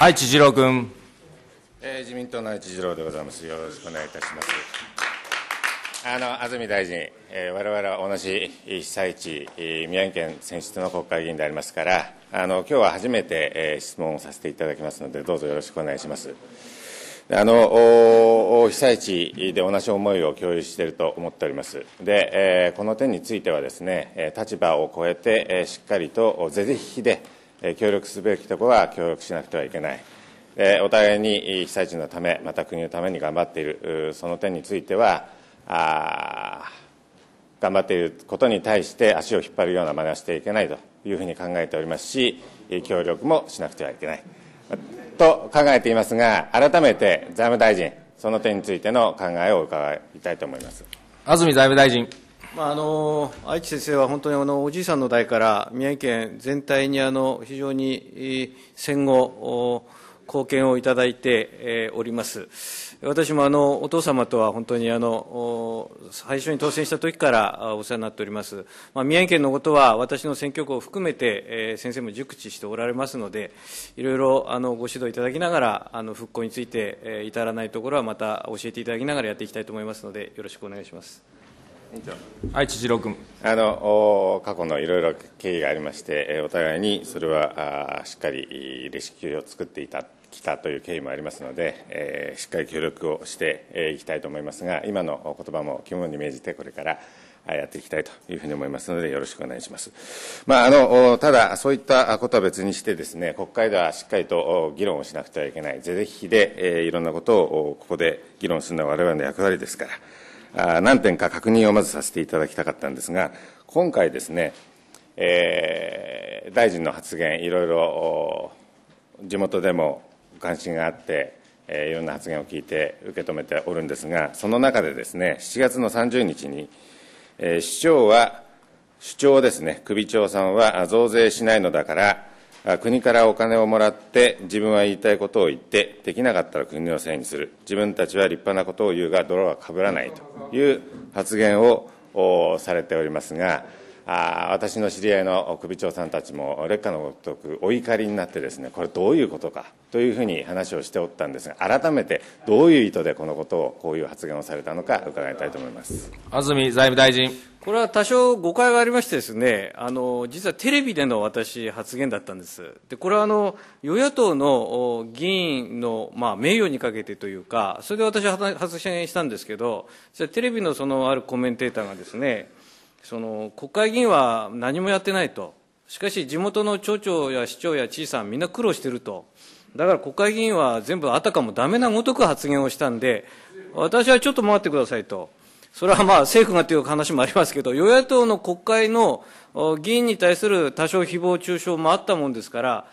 愛知次郎君、えー、自民党の愛知次郎でございますよろしくお願いいたしますあの安住大臣、えー、我々は同じ被災地、えー、宮城県選出の国会議員でありますからあの今日は初めて、えー、質問をさせていただきますのでどうぞよろしくお願いしますあの被災地で同じ思いを共有していると思っております、でえー、この点についてはです、ね、立場を超えて、えー、しっかりと是々非々で、協力すべきところは協力しなくてはいけない。お互いに被災地のため、また国のために頑張っている、その点については、頑張っていることに対して足を引っ張るような真似はしていけないというふうに考えておりますし、協力もしなくてはいけない。と考えていますが、改めて財務大臣、その点についての考えを伺いたいと思います。安住財務大臣。まあ、あの愛知先生は本当にあのおじいさんの代から宮城県全体にあの非常に戦後、貢献をいただいております。私もあのお父様とは本当にあの最初に当選した時からお世話になっております、まあ、宮城県のことは私の選挙区を含めて、え先生も熟知しておられますのでいろいろあのご指導いただきながらあの復興について、え至らないところはまた教えていただきながらやっていきたいと思いますのでよろしくお願いします。はい、千君あの過去のいろいろ経緯がありまして、お互いにそれはしっかりレシピを作っていたきたという経緯もありますので、えー、しっかり協力をしていきたいと思いますが、今の言葉も肝に銘じて、これからやっていきたいというふうに思いますので、よろしくお願いします。まあ、あのただ、そういったことは別にしてです、ね、国会ではしっかりと議論をしなくてはいけない、是々非々で、えー、いろんなことをここで議論するのは我々の役割ですから。何点か確認をまずさせていただきたかったんですが、今回ですね、えー、大臣の発言、いろいろ地元でも関心があって、えー、いろんな発言を聞いて受け止めておるんですが、その中でですね、7月の30日に、えー、市長は、首長ですね、首長さんは増税しないのだから、国からお金をもらって自分は言いたいことを言ってできなかったら国のせいにする自分たちは立派なことを言うが泥はかぶらないという発言をされておりますが私の知り合いの首長さんたちも劣化のごとくお怒りになってですねこれどういうことかというふうに話をしておったんですが改めてどういう意図でこのことをこういう発言をされたのか伺いたいと思います安住財務大臣これは多少誤解がありましてですね、あの、実はテレビでの私発言だったんです。で、これはあの、与野党の議員の、まあ、名誉にかけてというか、それで私は発言したんですけど、テレビのそのあるコメンテーターがですね、その、国会議員は何もやってないと。しかし、地元の町長や市長や知事さん、みんな苦労してると。だから国会議員は全部あたかもダメなごとく発言をしたんで、私はちょっと待ってくださいと。それはまあ政府がという話もありますけど、与野党の国会の議員に対する多少誹謗中傷もあったもんですから、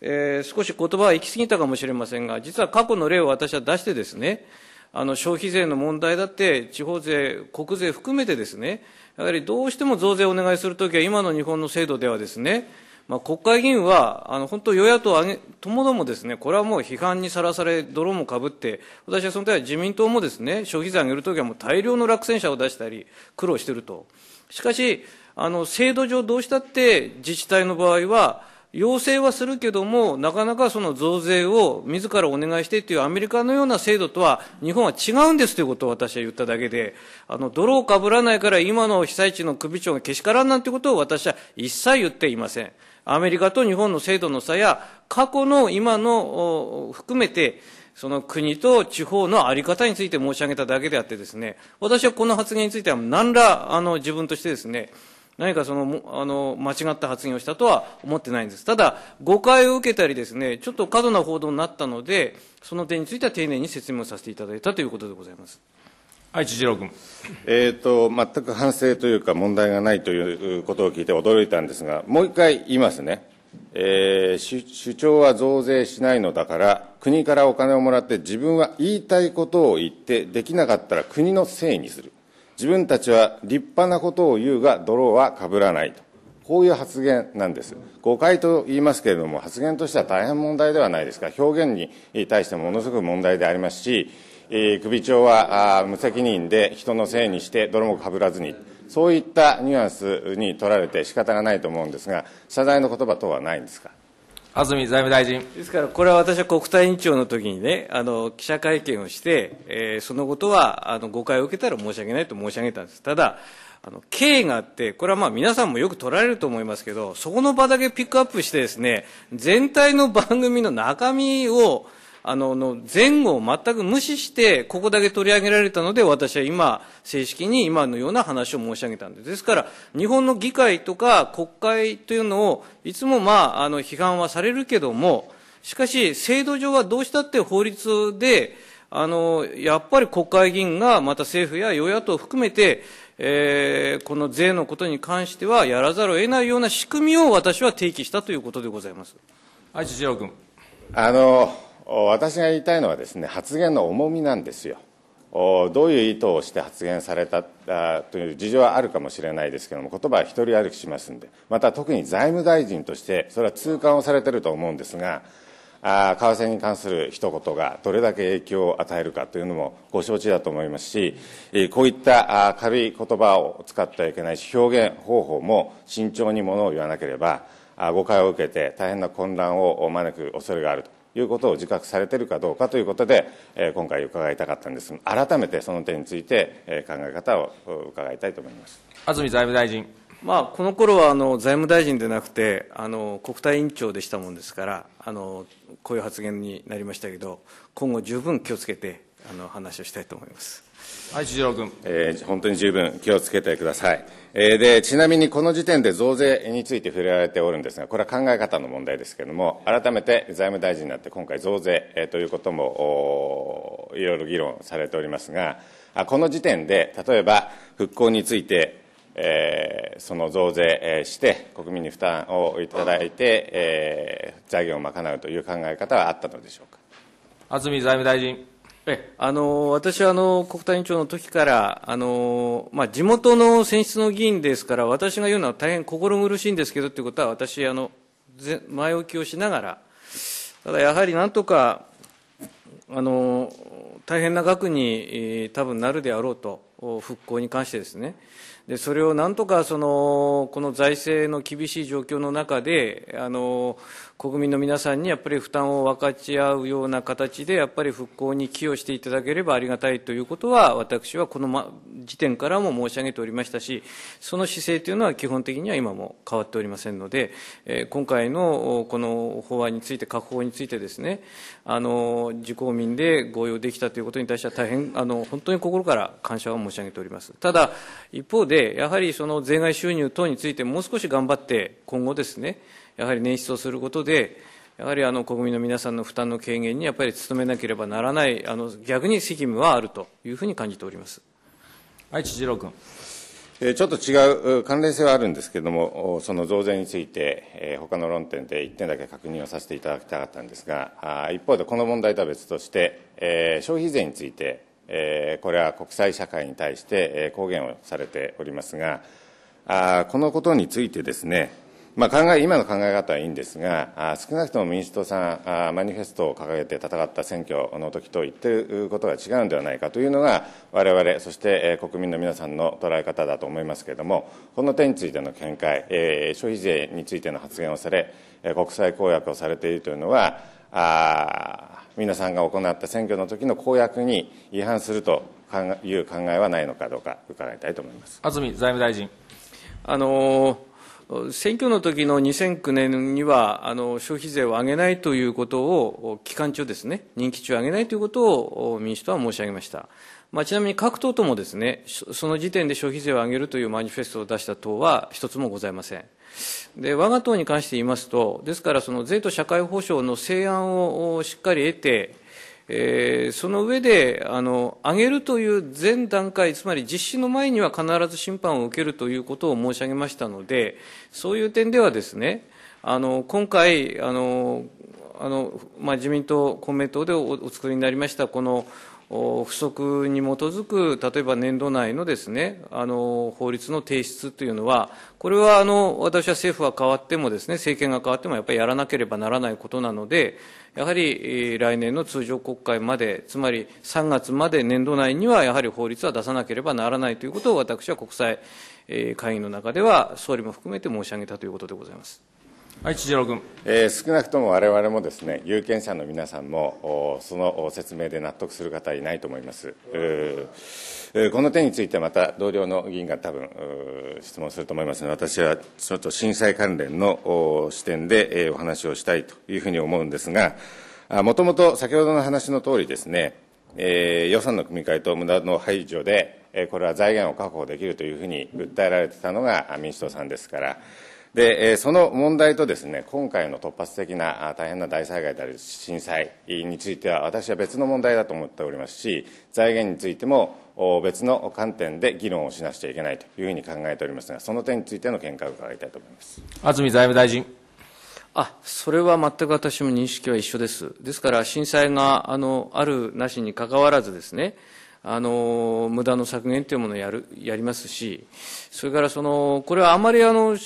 えー、少し言葉は行き過ぎたかもしれませんが、実は過去の例を私は出してですね、あの消費税の問題だって、地方税、国税含めてですね、やはりどうしても増税をお願いするときは、今の日本の制度ではですね、まあ、国会議員は、あの本当、与野党げともどもです、ね、これはもう批判にさらされ、泥もかぶって、私はその時は自民党もです、ね、消費税上げるときはもう大量の落選者を出したり、苦労していると。しかしあの制度上どうしたって自治体の場合は要請はするけども、なかなかその増税を自らお願いしてというアメリカのような制度とは日本は違うんですということを私は言っただけで、あの泥をかぶらないから今の被災地の首長がけしからんなんてことを私は一切言っていません。アメリカと日本の制度の差や、過去の今の含めて、その国と地方のあり方について申し上げただけであってですね、私はこの発言については何ら、あの、自分としてですね、何かその、あの、間違った発言をしたとは思ってないんです。ただ、誤解を受けたりですね、ちょっと過度な報道になったので、その点については丁寧に説明をさせていただいたということでございます。愛知次郎君。えーと、全く反省というか、問題がないということを聞いて驚いたんですが、もう一回言いますね、えー、主張は増税しないのだから、国からお金をもらって、自分は言いたいことを言って、できなかったら国のせいにする、自分たちは立派なことを言うが、泥はかぶらないと、こういう発言なんです、誤解と言いますけれども、発言としては大変問題ではないですか、表現に対してものすごく問題でありますし、首長は無責任で人のせいにして泥もかぶらずに、そういったニュアンスに取られて仕方がないと思うんですが、謝罪の言葉等はないんですか。安住財務大臣ですから、これは私は国対委員長の時にね、あの記者会見をして、えー、そのことはあの誤解を受けたら申し訳ないと申し上げたんです、ただ、あの経緯があって、これはまあ皆さんもよく取られると思いますけど、そこの場だけピックアップして、ですね全体の番組の中身をあの、の前後を全く無視して、ここだけ取り上げられたので、私は今、正式に今のような話を申し上げたんです。ですから、日本の議会とか国会というのを、いつもまあ、あの、批判はされるけども、しかし、制度上はどうしたって法律で、あの、やっぱり国会議員が、また政府や与野党含めて、えー、この税のことに関してはやらざるを得ないような仕組みを私は提起したということでございます。愛知次郎君。あの、私が言いたいのはですね発言の重みなんですよどういう意図をして発言されたという事情はあるかもしれないですけども、言葉は一人歩きしますんで、また特に財務大臣として、それは痛感をされてると思うんですが、あ為替に関する一言がどれだけ影響を与えるかというのもご承知だと思いますし、こういった軽い言葉を使ってはいけないし、表現方法も慎重にものを言わなければ、誤解を受けて大変な混乱を招く恐れがあると。いうことを自覚されているかどうかということで、今回伺いたかったんですが、改めてその点について考え方を伺いたいと思います安住財務大臣。まあ、この頃はあは財務大臣でなくてあの、国対委員長でしたもんですからあの、こういう発言になりましたけど、今後、十分気をつけてあの話をしたいと思います。はい、次郎君、えー、本当に十分気をつけてください。えー、で、ちなみにこの時点で増税について触れられておるんですが、これは考え方の問題ですけれども、改めて財務大臣になって今回増税、えー、ということもいろいろ議論されておりますが、あこの時点で例えば復興について。えー、その増税、えー、して国民に負担をいただいて、えー、財源を賄うという考え方はあったのでしょうか安住財務大臣。えあの私はあの国対委員長の時からあの、まあ、地元の選出の議員ですから、私が言うのは大変心苦しいんですけどということは、私あの、前置きをしながら、ただやはりなんとか、あの大変な額に、えー、多分なるであろうと。復興に関してですね、でそれをなんとかそのこの財政の厳しい状況の中であの、国民の皆さんにやっぱり負担を分かち合うような形で、やっぱり復興に寄与していただければありがたいということは、私はこの、ま、時点からも申し上げておりましたし、その姿勢というのは基本的には今も変わっておりませんので、え今回のこの法案について、確保についてですね、あの自公民で合意をできたということに対しては、大変あの本当に心から感謝を申し上げ申し上げております。ただ、一方で、やはりその税外収入等についてもう少し頑張って、今後ですね、やはり捻出をすることで、やはりあの国民の皆さんの負担の軽減にやっぱり努めなければならない、あの逆に責務はあるというふうに感じております。はい、千次郎君。ちょっと違う関連性はあるんですけれども、その増税について、え他の論点で1点だけ確認をさせていただきたかったんですが、一方でこの問題とは別として、え消費税について、これは国際社会に対して公言をされておりますが、このことについてですね、まあ、考え今の考え方はいいんですが、少なくとも民主党さん、マニフェストを掲げて戦った選挙の時と言っていることが違うんではないかというのが、われわれ、そして国民の皆さんの捉え方だと思いますけれども、この点についての見解、消費税についての発言をされ、国際公約をされているというのは、皆さんが行った選挙の時の公約に違反するという考えはないのかどうか伺いたいと思います安住財務大臣あの選挙の時の2009年にはあの消費税を上げないということを期間中ですね任期中上げないということを民主党は申し上げました。まあ、ちなみに各党ともですねその時点で消費税を上げるというマニフェストを出した党は一つもございません。で我が党に関して言いますと、ですから、その税と社会保障の成案をしっかり得て、えー、その上であの、上げるという全段階、つまり実施の前には必ず審判を受けるということを申し上げましたので、そういう点ではですね、あの今回、あのあのまあ、自民党、公明党でおお作りになりました、この不足に基づく、例えば年度内のですね、あの、法律の提出というのは、これはあの、私は政府が変わってもですね、政権が変わってもやっぱりやらなければならないことなので、やはり来年の通常国会まで、つまり3月まで年度内にはやはり法律は出さなければならないということを私は国際会議の中では総理も含めて申し上げたということでございます。はい、千郎君、えー、少なくともわれもですね有権者の皆さんもその説明で納得する方はいないと思います、この点についてまた同僚の議員が多分質問すると思いますので私はちょっと震災関連の視点でお話をしたいというふうに思うんですがもともと先ほどの話の通りですね、えー、予算の組み替えと無駄の排除でこれは財源を確保できるというふうに訴えられてたのが民主党さんですからで、えその問題とですね今回の突発的な大変な大災害である震災については私は別の問題だと思っておりますし財源についても別の観点で議論をしなくちゃいけないというふうに考えておりますがその点についての見解を伺いたいと思います安住財務大臣あそれは全く私も認識は一緒です、ですから震災があのあるなしにかかわらず、ですねあの無駄の削減というものをやるやりますしそれからそのこれはあまりあの、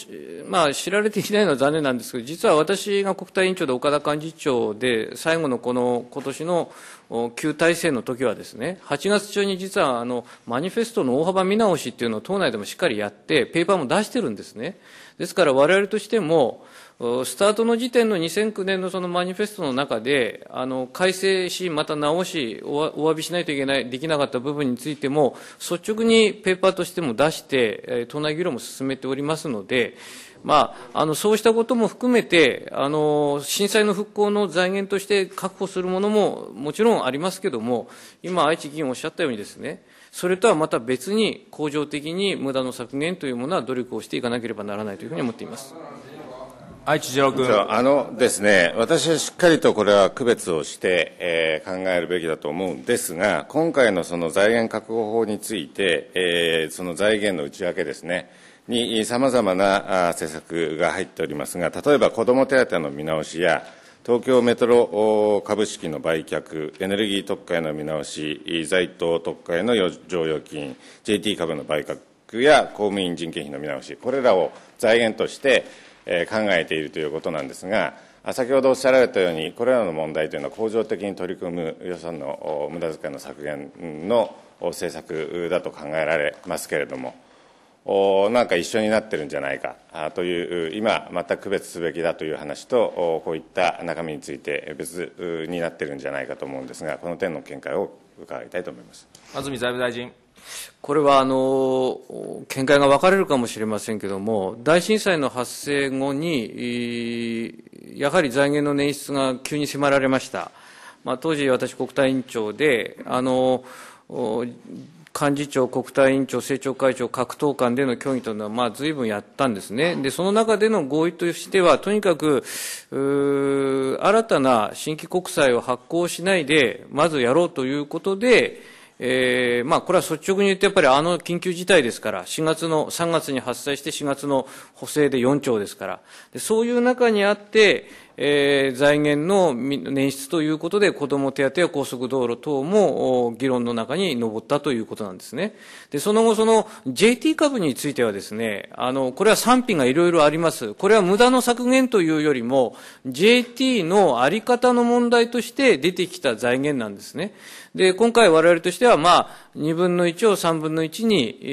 まあ、知られていないのは残念なんですけど実は私が国対委員長で岡田幹事長で最後のこの今年の旧体制の時はですね8月中に実はあのマニフェストの大幅見直しというのを党内でもしっかりやってペーパーも出してるんですね。ですから我々としてもスタートの時点の2009年のそのマニフェストの中で、あの改正し、また直しお、お詫びしないといけない、できなかった部分についても、率直にペーパーとしても出して、党内議論も進めておりますので、まあ、あのそうしたことも含めてあの、震災の復興の財源として確保するものももちろんありますけれども、今、愛知議員おっしゃったようにですね、それとはまた別に、恒常的に無駄の削減というものは努力をしていかなければならないというふうに思っています。愛知次君あのですね、私はしっかりとこれは区別をして、えー、考えるべきだと思うんですが、今回のその財源確保法について、えー、その財源の内訳ですね、にさまざまな施策が入っておりますが、例えば子ども手当の見直しや、東京メトロ株式の売却、エネルギー特会の見直し、在党特会の剰余金、JT 株の売却や公務員人件費の見直し、これらを財源として、え考えているということなんですが、先ほどおっしゃられたように、これらの問題というのは、恒常的に取り組む予算の無駄遣いの削減の政策だと考えられますけれども、なんか一緒になってるんじゃないかという、今、全く区別すべきだという話と、こういった中身について別になってるんじゃないかと思うんですが、この点の見解を伺いたいと思います安住財務大臣。これはあの見解が分かれるかもしれませんけども、大震災の発生後に、やはり財源の捻出が急に迫られました、まあ、当時、私、国対委員長で、あの幹事長、国対委員長、政調会長、各党間での協議というのは、まいぶんやったんですね。で、その中での合意としては、とにかく、新たな新規国債を発行しないで、まずやろうということで、えー、まあ、これは率直に言って、やっぱりあの緊急事態ですから、4月の、3月に発災して4月の補正で4兆ですから、でそういう中にあって、えー、財源の捻出ということで、子ども手当や高速道路等も議論の中に上ったということなんですね。で、その後、その JT 株についてはですね、あの、これは賛否がいろいろあります。これは無駄の削減というよりも、JT のあり方の問題として出てきた財源なんですね。で、今回我々としては、まあ、二分の一を三分の一に、え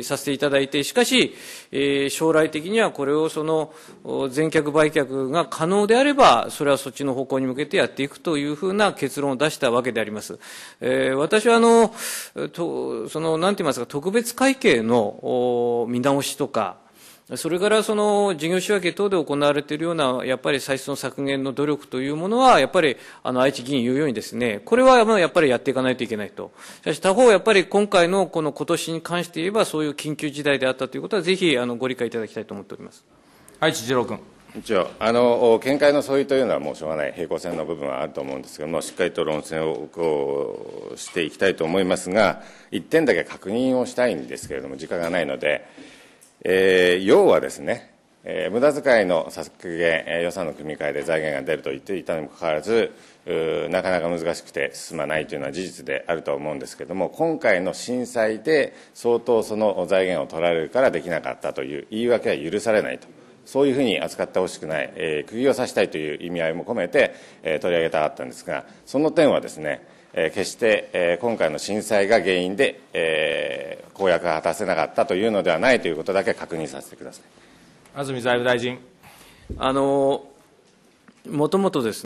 ー、させていただいて、しかし、えー、将来的にはこれをその、全客売却が可能でであれば、それはそっちの方向に向けてやっていくというふうな結論を出したわけであります。えー、私はあの、と、その、なんて言いますか、特別会計の見直しとか、それからその事業仕分け等で行われているような、やっぱり歳出の削減の努力というものは、やっぱりあの愛知議員言うようにですね、これはやっぱりやっていかないといけないと。しかし他方、やっぱり今回のこの今年に関して言えば、そういう緊急事態であったということは、ぜひあのご理解いただきたいと思っております。愛知次郎君。一応あの見解の相違というのはもうしょうがない平行線の部分はあると思うんですけどもしっかりと論戦をこうしていきたいと思いますが1点だけ確認をしたいんですけれども時間がないので、えー、要はですね、えー、無駄遣いの削減、えー、予算の組み替えで財源が出ると言っていたにもかかわらずなかなか難しくて進まないというのは事実であると思うんですけれども今回の震災で相当その財源を取られるからできなかったという言い訳は許されないと。そういうふうに扱ってほしくない、えー、釘を刺したいという意味合いも込めて、えー、取り上げたかったんですがその点はですね、えー、決して、えー、今回の震災が原因で、えー、公約が果たせなかったというのではないということだけ確認させてください安住財務大臣あのもともとです、ね